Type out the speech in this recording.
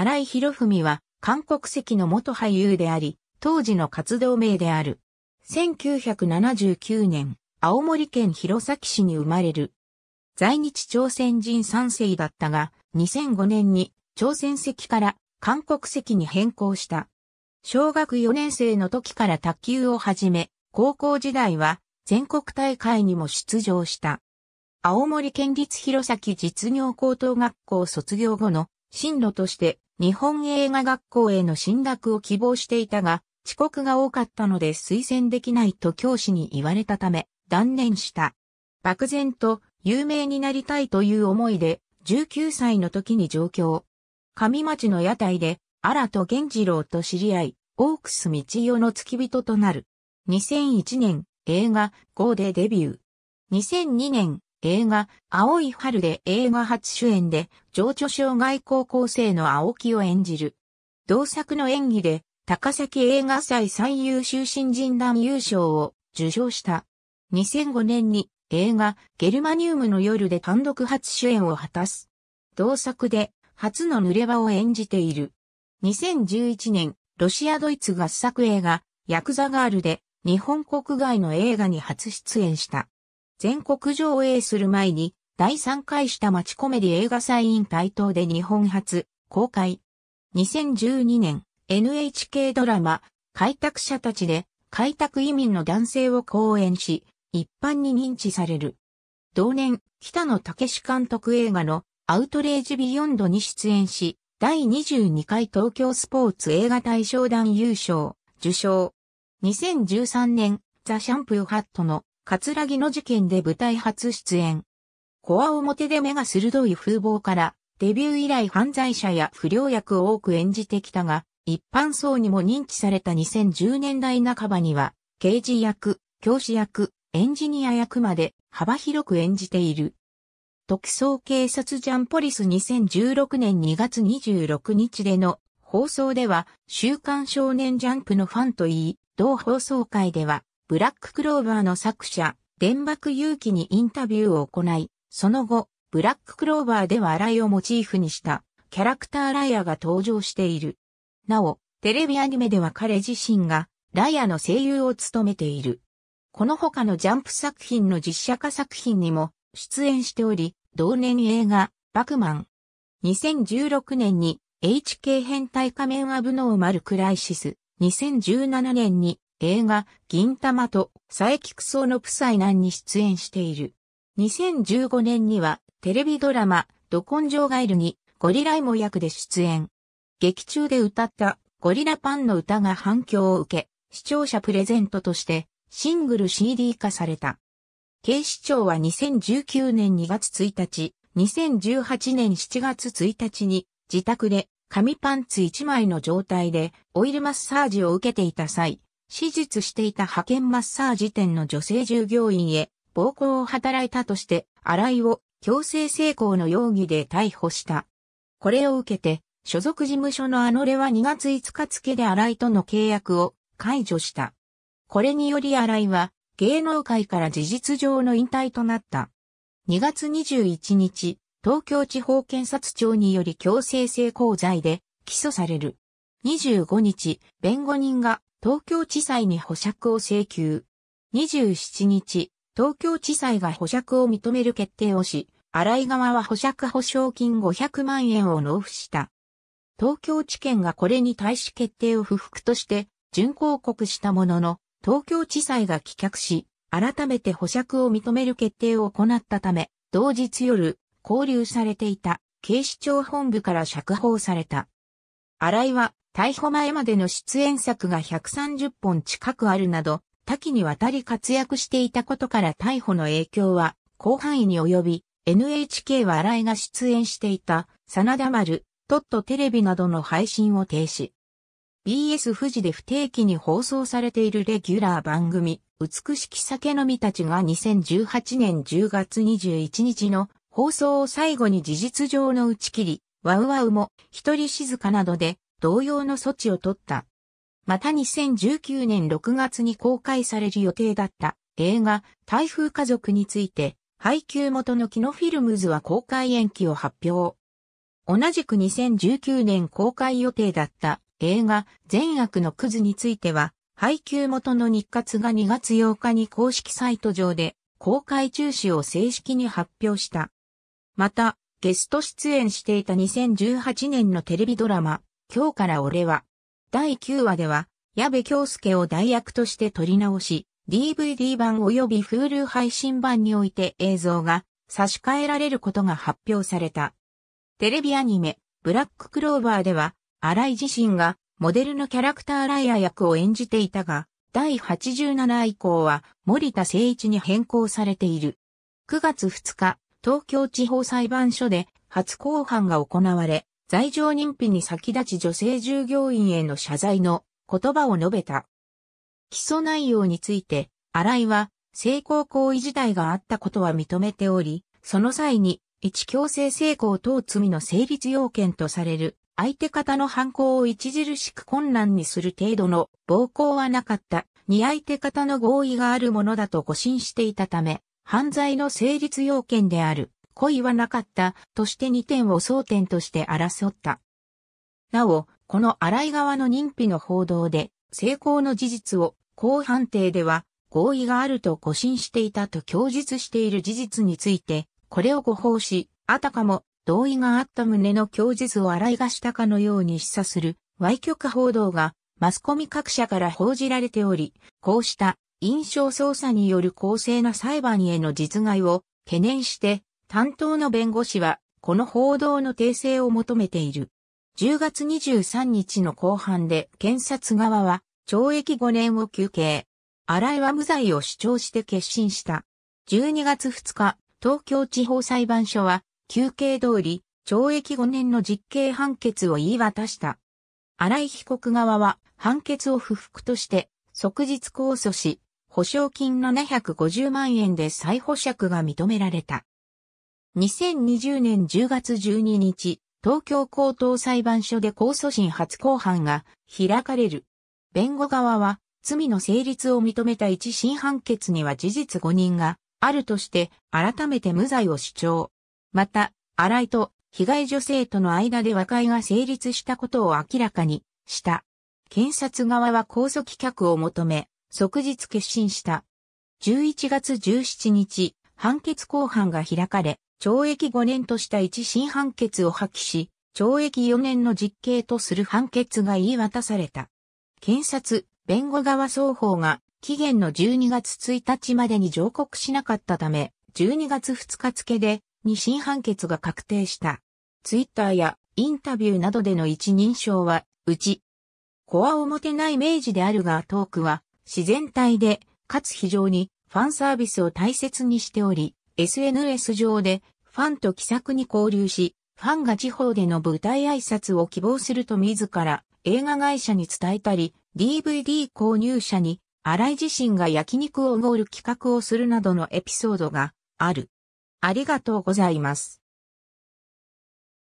荒井博文は、韓国籍の元俳優であり、当時の活動名である。1979年、青森県弘前市に生まれる。在日朝鮮人3世だったが、2005年に朝鮮籍から韓国籍に変更した。小学4年生の時から卓球を始め、高校時代は全国大会にも出場した。青森県立弘前実業高等学校卒業後の進路として日本映画学校への進学を希望していたが、遅刻が多かったので推薦できないと教師に言われたため、断念した。漠然と有名になりたいという思いで、19歳の時に上京。上町の屋台で、新と源次郎と知り合い、オークス道代の付き人となる。2001年、映画、号でデビュー。2002年、映画、青い春で映画初主演で、情緒障害高校生の青木を演じる。同作の演技で、高崎映画祭最優秀新人団優勝を受賞した。2005年に映画ゲルマニウムの夜で単独初主演を果たす。同作で初の濡れ場を演じている。2011年、ロシア・ドイツ合作映画ヤクザガールで日本国外の映画に初出演した。全国上映する前に、第3回した町コメディ映画祭員台頭で日本初、公開。2012年、NHK ドラマ、開拓者たちで、開拓移民の男性を講演し、一般に認知される。同年、北野武監督映画のアウトレージビヨンドに出演し、第22回東京スポーツ映画大賞団優勝、受賞。2013年、ザ・シャンプーハットの葛城の事件で舞台初出演。コア表で目が鋭い風貌から、デビュー以来犯罪者や不良役を多く演じてきたが、一般層にも認知された2010年代半ばには、刑事役、教師役、エンジニア役まで幅広く演じている。特捜警察ジャンポリス2016年2月26日での放送では、週刊少年ジャンプのファンといい、同放送会では、ブラッククローバーの作者、電ユ勇気にインタビューを行い、その後、ブラッククローバーでは荒井をモチーフにしたキャラクターライアが登場している。なお、テレビアニメでは彼自身がライアの声優を務めている。この他のジャンプ作品の実写化作品にも出演しており、同年映画、バクマン。2016年に HK 変態仮面アブノーマルクライシス。2017年に映画、銀玉と佐伯クソのプサイナンに出演している。2015年には、テレビドラマ、ド根性ガイルに、ゴリライモ役で出演。劇中で歌ったゴリラパンの歌が反響を受け、視聴者プレゼントとしてシングル CD 化された。警視庁は2019年2月1日、2018年7月1日に自宅で紙パンツ1枚の状態でオイルマッサージを受けていた際、手術していた派遣マッサージ店の女性従業員へ暴行を働いたとして、新井を強制性交の容疑で逮捕した。これを受けて、所属事務所のあのれは2月5日付で新井との契約を解除した。これにより新井は芸能界から事実上の引退となった。2月21日、東京地方検察庁により強制性交罪で起訴される。25日、弁護人が東京地裁に保釈を請求。27日、東京地裁が保釈を認める決定をし、新井側は保釈保証金500万円を納付した。東京地検がこれに対し決定を不服として、準抗告したものの、東京地裁が棄却し、改めて保釈を認める決定を行ったため、同日夜、交留されていた警視庁本部から釈放された。新井は逮捕前までの出演作が130本近くあるなど、多岐にわたり活躍していたことから逮捕の影響は広範囲に及び、NHK は新井が出演していた、真田丸、トットテレビなどの配信を停止。BS 富士で不定期に放送されているレギュラー番組、美しき酒飲みたちが2018年10月21日の放送を最後に事実上の打ち切り、ワウワウも一人静かなどで同様の措置を取った。また2019年6月に公開される予定だった映画台風家族について配給元のキノフィルムズは公開延期を発表。同じく2019年公開予定だった映画善悪のクズについては配給元の日活が2月8日に公式サイト上で公開中止を正式に発表した。また、ゲスト出演していた2018年のテレビドラマ、今日から俺は、第9話では、矢部京介を代役として取り直し、DVD 版及びフール配信版において映像が差し替えられることが発表された。テレビアニメ、ブラッククローバーでは、新井自身がモデルのキャラクターライア役を演じていたが、第87以降は森田誠一に変更されている。9月2日、東京地方裁判所で初公判が行われ、罪状認否に先立ち女性従業員への謝罪の言葉を述べた。起訴内容について、新井は、性交行為自体があったことは認めており、その際に、一強制性交等罪の成立要件とされる、相手方の犯行を著しく困難にする程度の暴行はなかった、に相手方の合意があるものだと誤信していたため、犯罪の成立要件である。恋はなかったとして2点を争点として争った。なお、この荒井側の認否の報道で、成功の事実を、公判定では合意があると誤信していたと供述している事実について、これを誤報し、あたかも同意があった旨の供述を洗いがしたかのように示唆する、歪曲報道がマスコミ各社から報じられており、こうした印象操作による公正な裁判への実害を懸念して担当の弁護士は、この報道の訂正を求めている。10月23日の後半で検察側は懲役5年を求刑。新井は無罪を主張して決心した。12月2日、東京地方裁判所は求刑通り懲役5年の実刑判決を言い渡した。新井被告側は判決を不服として即日控訴し、保証金750万円で再保釈が認められた。2020年10月12日、東京高等裁判所で控訴審初公判が開かれる。弁護側は、罪の成立を認めた一審判決には事実誤認があるとして、改めて無罪を主張。また、新井と被害女性との間で和解が成立したことを明らかにした。検察側は控訴棄却を求め、即日決心した。11月17日、判決公判が開かれ、懲役5年とした一審判決を破棄し、懲役4年の実刑とする判決が言い渡された。検察、弁護側双方が期限の12月1日までに上告しなかったため、12月2日付で2審判決が確定した。ツイッターやインタビューなどでの一人称は、うち。を持表ない明治であるがトークは自然体で、かつ非常にファンサービスを大切にしており、SNS 上でファンと気さくに交流し、ファンが地方での舞台挨拶を希望すると自ら映画会社に伝えたり、DVD 購入者に新井自身が焼肉をおごる企画をするなどのエピソードがある。ありがとうございます。